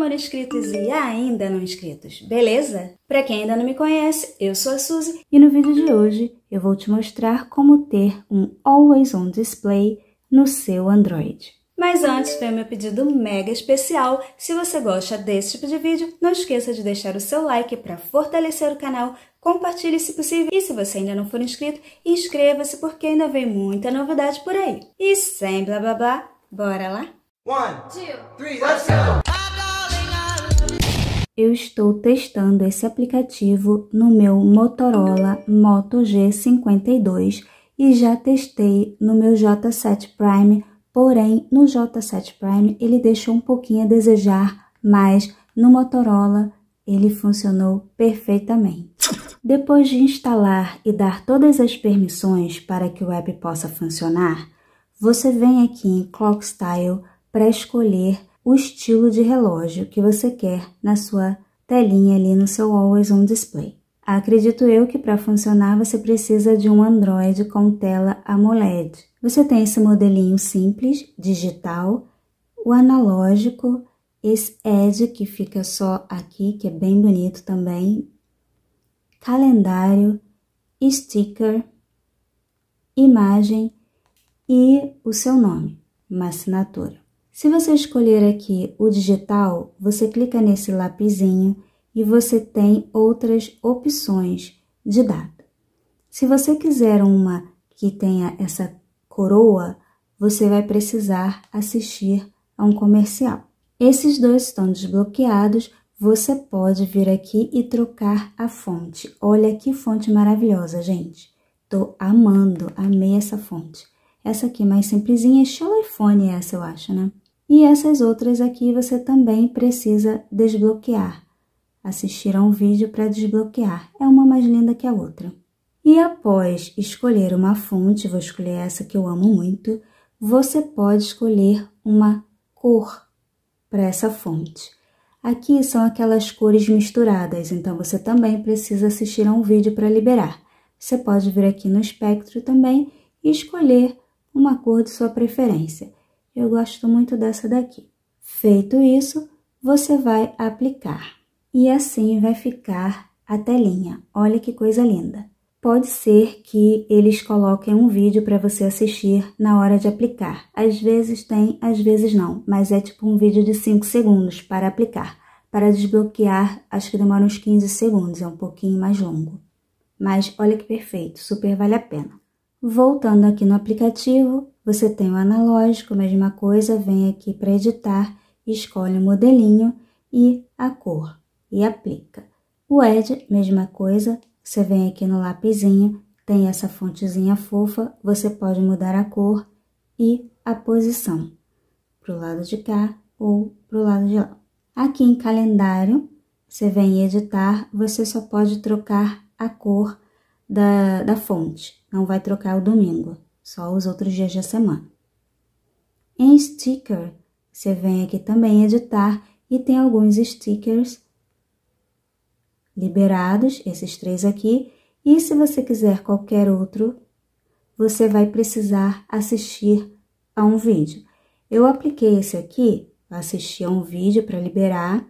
amor inscritos e ainda não inscritos, beleza? Para quem ainda não me conhece, eu sou a Suzy e no vídeo de hoje eu vou te mostrar como ter um Always On Display no seu Android. Mas antes, vem meu pedido mega especial. Se você gosta desse tipo de vídeo, não esqueça de deixar o seu like para fortalecer o canal, compartilhe se possível e se você ainda não for inscrito, inscreva-se porque ainda vem muita novidade por aí. E sem blá blá blá, bora lá? One, two, three, let's go! Eu estou testando esse aplicativo no meu Motorola Moto G52 e já testei no meu J7 Prime, porém no J7 Prime ele deixou um pouquinho a desejar, mas no Motorola ele funcionou perfeitamente. Depois de instalar e dar todas as permissões para que o app possa funcionar, você vem aqui em Clock Style para escolher o estilo de relógio que você quer na sua telinha ali no seu Always On Display. Acredito eu que para funcionar você precisa de um Android com tela AMOLED. Você tem esse modelinho simples, digital, o analógico, esse Edge que fica só aqui, que é bem bonito também, calendário, sticker, imagem e o seu nome, uma assinatura. Se você escolher aqui o digital, você clica nesse lapisinho e você tem outras opções de data. Se você quiser uma que tenha essa coroa, você vai precisar assistir a um comercial. Esses dois estão desbloqueados, você pode vir aqui e trocar a fonte. Olha que fonte maravilhosa, gente. Tô amando, amei essa fonte. Essa aqui mais simplesinha, estilo iPhone é essa, eu acho, né? E essas outras aqui você também precisa desbloquear. Assistir a um vídeo para desbloquear. É uma mais linda que a outra. E após escolher uma fonte, vou escolher essa que eu amo muito, você pode escolher uma cor para essa fonte. Aqui são aquelas cores misturadas, então você também precisa assistir a um vídeo para liberar. Você pode vir aqui no espectro também e escolher uma cor de sua preferência. Eu gosto muito dessa daqui. Feito isso, você vai aplicar. E assim vai ficar a telinha. Olha que coisa linda. Pode ser que eles coloquem um vídeo para você assistir na hora de aplicar. Às vezes tem, às vezes não, mas é tipo um vídeo de 5 segundos para aplicar. Para desbloquear, acho que demora uns 15 segundos, é um pouquinho mais longo. Mas olha que perfeito, super vale a pena. Voltando aqui no aplicativo, você tem o analógico, mesma coisa, vem aqui para editar, escolhe o modelinho e a cor e aplica. O Edge, mesma coisa, você vem aqui no lapisinho, tem essa fontezinha fofa, você pode mudar a cor e a posição, para o lado de cá ou para o lado de lá. Aqui em calendário, você vem editar, você só pode trocar a cor da, da fonte, não vai trocar o domingo só os outros dias da semana. Em sticker, você vem aqui também editar e tem alguns stickers liberados, esses três aqui, e se você quiser qualquer outro, você vai precisar assistir a um vídeo. Eu apliquei esse aqui, assisti a um vídeo para liberar,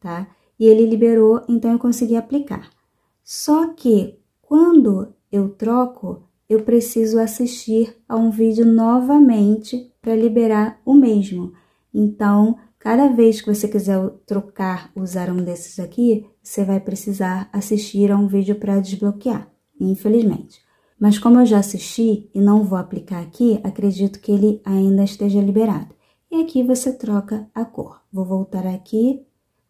tá? E ele liberou, então eu consegui aplicar. Só que quando eu troco eu preciso assistir a um vídeo novamente para liberar o mesmo. Então, cada vez que você quiser trocar, usar um desses aqui, você vai precisar assistir a um vídeo para desbloquear, infelizmente. Mas como eu já assisti e não vou aplicar aqui, acredito que ele ainda esteja liberado. E aqui você troca a cor. Vou voltar aqui,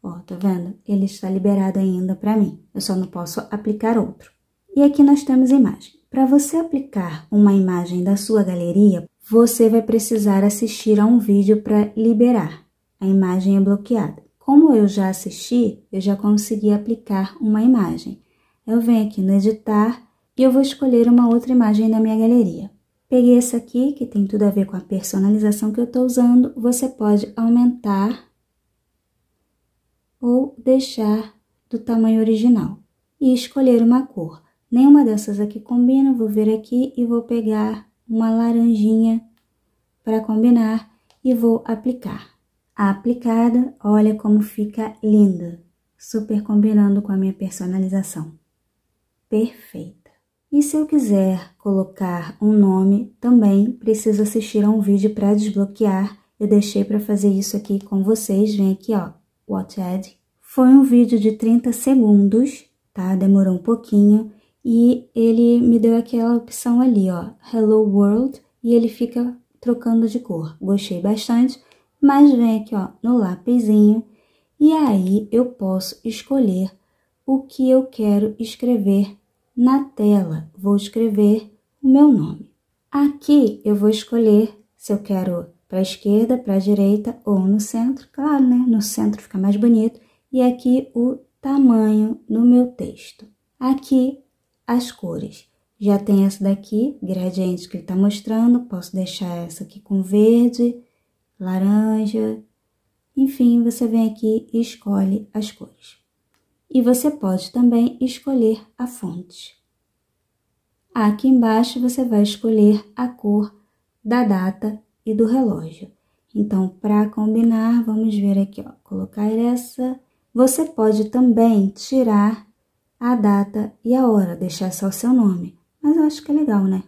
ó, tá vendo? Ele está liberado ainda para mim, eu só não posso aplicar outro. E aqui nós temos a imagem. Para você aplicar uma imagem da sua galeria, você vai precisar assistir a um vídeo para liberar. A imagem é bloqueada. Como eu já assisti, eu já consegui aplicar uma imagem. Eu venho aqui no editar e eu vou escolher uma outra imagem da minha galeria. Peguei essa aqui, que tem tudo a ver com a personalização que eu estou usando. Você pode aumentar ou deixar do tamanho original e escolher uma cor. Nenhuma dessas aqui combina, vou vir aqui e vou pegar uma laranjinha para combinar e vou aplicar. A aplicada, olha como fica linda, super combinando com a minha personalização. Perfeita. E se eu quiser colocar um nome, também preciso assistir a um vídeo para desbloquear. Eu deixei para fazer isso aqui com vocês, vem aqui ó, Watch Ad. Foi um vídeo de 30 segundos, tá? Demorou um pouquinho e ele me deu aquela opção ali, ó, Hello World, e ele fica trocando de cor. Gostei bastante, mas vem aqui, ó, no lápisinho. e aí eu posso escolher o que eu quero escrever na tela. Vou escrever o meu nome. Aqui eu vou escolher se eu quero para a esquerda, para a direita ou no centro. Claro, né? No centro fica mais bonito. E aqui o tamanho no meu texto. Aqui as cores. Já tem essa daqui, gradiente que ele está mostrando, posso deixar essa aqui com verde, laranja, enfim, você vem aqui e escolhe as cores. E você pode também escolher a fonte. Aqui embaixo você vai escolher a cor da data e do relógio. Então, para combinar, vamos ver aqui, ó, colocar essa. Você pode também tirar a data e a hora, deixar só o seu nome. Mas eu acho que é legal, né?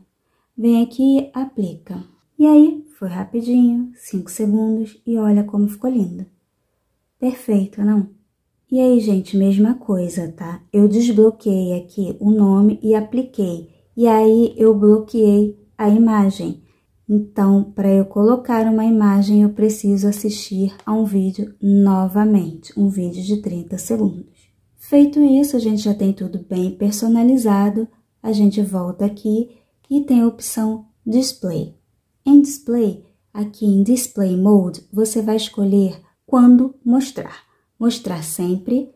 Vem aqui aplica. E aí, foi rapidinho, 5 segundos, e olha como ficou lindo. Perfeito, não? E aí, gente, mesma coisa, tá? Eu desbloqueei aqui o nome e apliquei. E aí, eu bloqueei a imagem. Então, para eu colocar uma imagem, eu preciso assistir a um vídeo novamente, um vídeo de 30 segundos. Feito isso, a gente já tem tudo bem personalizado. A gente volta aqui e tem a opção Display. Em Display, aqui em Display Mode, você vai escolher quando mostrar. Mostrar sempre,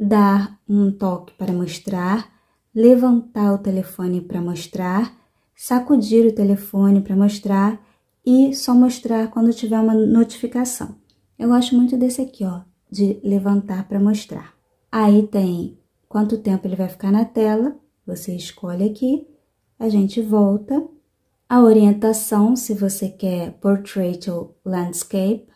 dar um toque para mostrar, levantar o telefone para mostrar, sacudir o telefone para mostrar e só mostrar quando tiver uma notificação. Eu gosto muito desse aqui, ó, de levantar para mostrar. Aí tem quanto tempo ele vai ficar na tela, você escolhe aqui, a gente volta. A orientação, se você quer Portrait ou Landscape,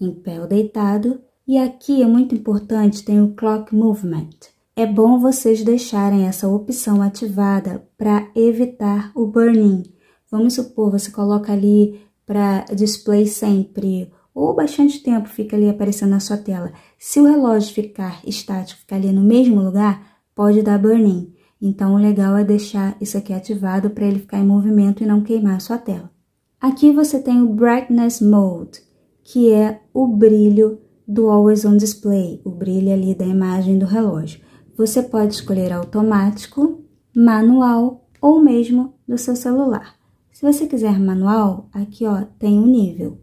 em pé ou deitado. E aqui é muito importante, tem o Clock Movement. É bom vocês deixarem essa opção ativada para evitar o burn-in. Vamos supor, você coloca ali para display sempre ou bastante tempo fica ali aparecendo na sua tela. Se o relógio ficar estático, ficar ali no mesmo lugar, pode dar burn-in. Então, o legal é deixar isso aqui ativado para ele ficar em movimento e não queimar a sua tela. Aqui você tem o Brightness Mode, que é o brilho do Always On Display, o brilho ali da imagem do relógio. Você pode escolher automático, manual ou mesmo do seu celular. Se você quiser manual, aqui ó, tem o um nível.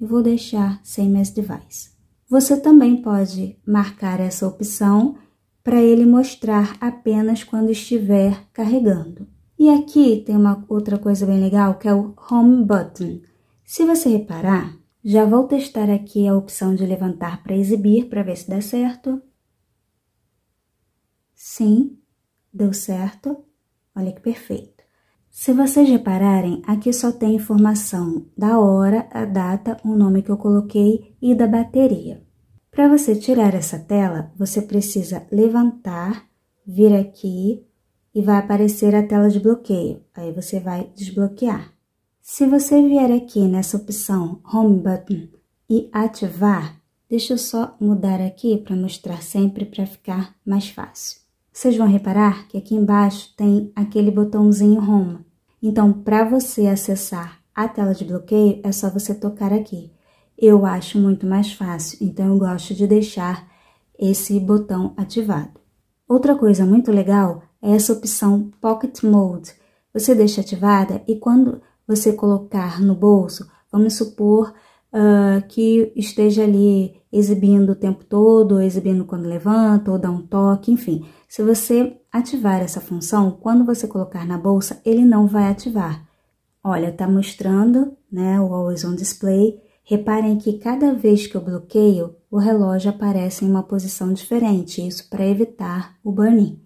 Eu vou deixar sem mais Device. Você também pode marcar essa opção para ele mostrar apenas quando estiver carregando. E aqui tem uma outra coisa bem legal que é o Home Button. Se você reparar, já vou testar aqui a opção de levantar para exibir para ver se dá certo. Sim, deu certo. Olha que perfeito. Se vocês repararem, aqui só tem informação da hora, a data, o nome que eu coloquei e da bateria. Para você tirar essa tela, você precisa levantar, vir aqui e vai aparecer a tela de bloqueio. Aí você vai desbloquear. Se você vier aqui nessa opção Home Button e ativar, deixa eu só mudar aqui para mostrar sempre para ficar mais fácil. Vocês vão reparar que aqui embaixo tem aquele botãozinho Home. Então, para você acessar a tela de bloqueio, é só você tocar aqui. Eu acho muito mais fácil, então eu gosto de deixar esse botão ativado. Outra coisa muito legal é essa opção Pocket Mode. Você deixa ativada e quando você colocar no bolso, vamos supor uh, que esteja ali exibindo o tempo todo, ou exibindo quando levanta, ou dá um toque, enfim. Se você ativar essa função, quando você colocar na bolsa, ele não vai ativar. Olha, tá mostrando, né, o Always on Display. Reparem que cada vez que eu bloqueio, o relógio aparece em uma posição diferente, isso para evitar o burning.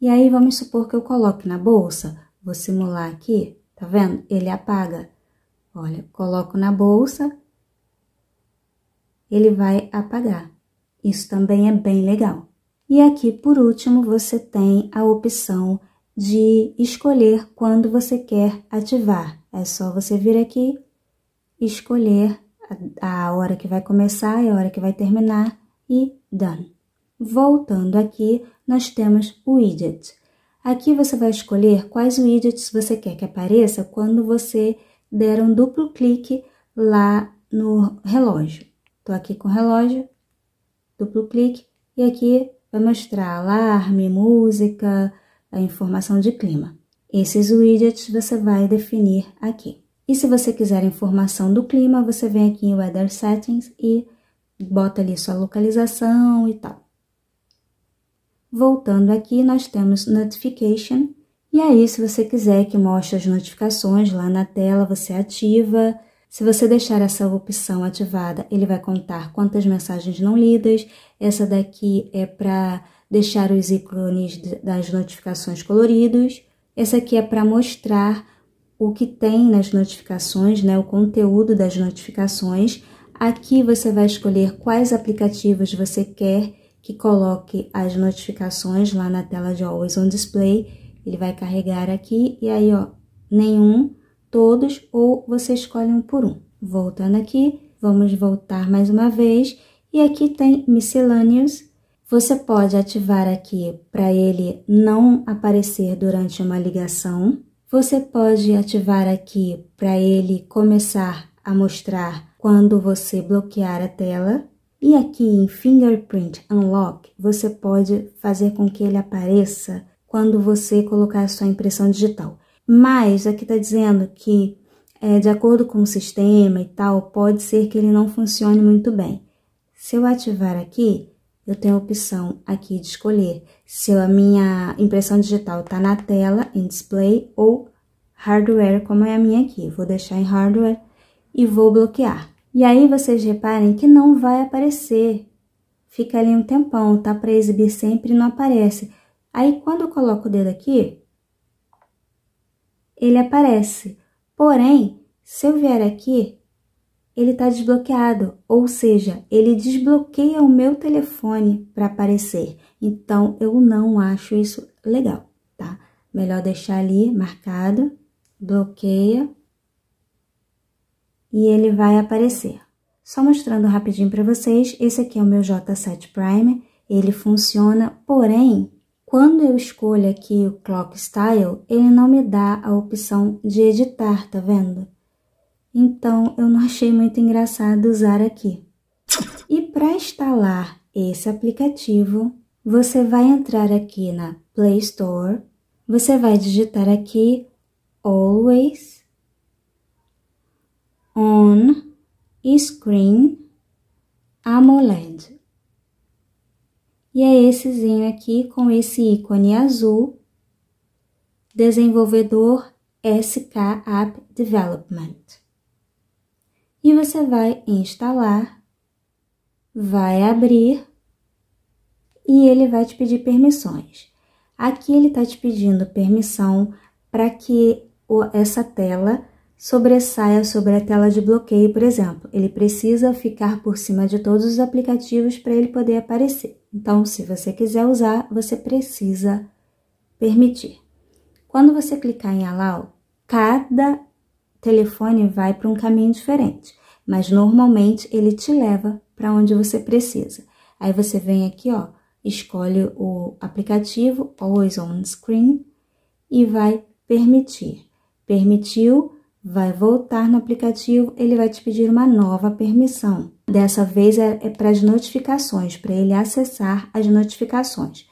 E aí, vamos supor que eu coloque na bolsa, vou simular aqui, tá vendo? Ele apaga. Olha, coloco na bolsa, ele vai apagar. Isso também é bem legal. E aqui, por último, você tem a opção de escolher quando você quer ativar. É só você vir aqui, escolher a hora que vai começar e a hora que vai terminar e done. Voltando aqui, nós temos o widget. Aqui você vai escolher quais widgets você quer que apareça quando você der um duplo clique lá no relógio. Estou aqui com o relógio, duplo clique e aqui vai mostrar alarme, música, a informação de clima. Esses widgets você vai definir aqui. E se você quiser informação do clima, você vem aqui em Weather Settings e bota ali sua localização e tal. Voltando aqui, nós temos Notification. E aí, se você quiser que mostre as notificações lá na tela, você ativa. Se você deixar essa opção ativada, ele vai contar quantas mensagens não lidas. Essa daqui é para deixar os ícones das notificações coloridos. Essa aqui é para mostrar o que tem nas notificações, né, o conteúdo das notificações. Aqui você vai escolher quais aplicativos você quer que coloque as notificações lá na tela de Always on Display. Ele vai carregar aqui e aí, ó, nenhum todos ou você escolhe um por um. Voltando aqui, vamos voltar mais uma vez e aqui tem Miscellaneous. Você pode ativar aqui para ele não aparecer durante uma ligação. Você pode ativar aqui para ele começar a mostrar quando você bloquear a tela. E aqui em Fingerprint Unlock, você pode fazer com que ele apareça quando você colocar a sua impressão digital. Mas aqui está dizendo que, é, de acordo com o sistema e tal, pode ser que ele não funcione muito bem. Se eu ativar aqui, eu tenho a opção aqui de escolher se a minha impressão digital está na tela, em display, ou hardware, como é a minha aqui. Vou deixar em hardware e vou bloquear. E aí vocês reparem que não vai aparecer. Fica ali um tempão, tá? Para exibir sempre e não aparece. Aí quando eu coloco o dedo aqui, ele aparece. Porém, se eu vier aqui, ele está desbloqueado, ou seja, ele desbloqueia o meu telefone para aparecer. Então, eu não acho isso legal, tá? Melhor deixar ali marcado, bloqueia e ele vai aparecer. Só mostrando rapidinho para vocês, esse aqui é o meu J7 Prime, ele funciona, porém, quando eu escolho aqui o Clock Style, ele não me dá a opção de editar, tá vendo? Então, eu não achei muito engraçado usar aqui. E para instalar esse aplicativo, você vai entrar aqui na Play Store, você vai digitar aqui Always On Screen AMOLED e é essezinho aqui com esse ícone azul, desenvolvedor SK App Development. E você vai instalar, vai abrir e ele vai te pedir permissões. Aqui ele está te pedindo permissão para que essa tela sobressaia sobre a tela de bloqueio, por exemplo. Ele precisa ficar por cima de todos os aplicativos para ele poder aparecer. Então, se você quiser usar, você precisa permitir. Quando você clicar em Allow, cada telefone vai para um caminho diferente, mas normalmente ele te leva para onde você precisa. Aí você vem aqui, ó, escolhe o aplicativo Always On Screen e vai permitir. Permitiu, vai voltar no aplicativo, ele vai te pedir uma nova permissão. Dessa vez é, é para as notificações, para ele acessar as notificações.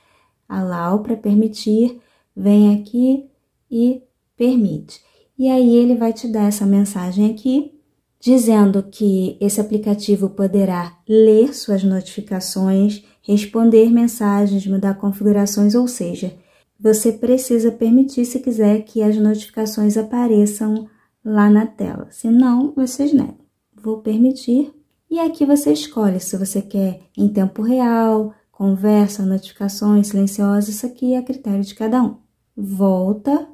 Allow para permitir, vem aqui e permite. E aí ele vai te dar essa mensagem aqui, dizendo que esse aplicativo poderá ler suas notificações, responder mensagens, mudar configurações, ou seja, você precisa permitir se quiser que as notificações apareçam lá na tela. Se não, vocês negam. Vou permitir. E aqui você escolhe se você quer em tempo real, conversa, notificações, silenciosa. Isso aqui é a critério de cada um. Volta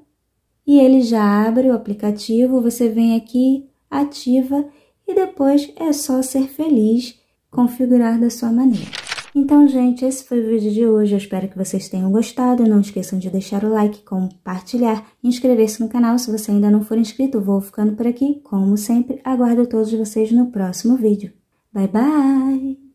e ele já abre o aplicativo. Você vem aqui, ativa e depois é só ser feliz, configurar da sua maneira. Então, gente, esse foi o vídeo de hoje. Eu espero que vocês tenham gostado. Não esqueçam de deixar o like, compartilhar e inscrever-se no canal se você ainda não for inscrito. Vou ficando por aqui. Como sempre, aguardo todos vocês no próximo vídeo. Bye, bye!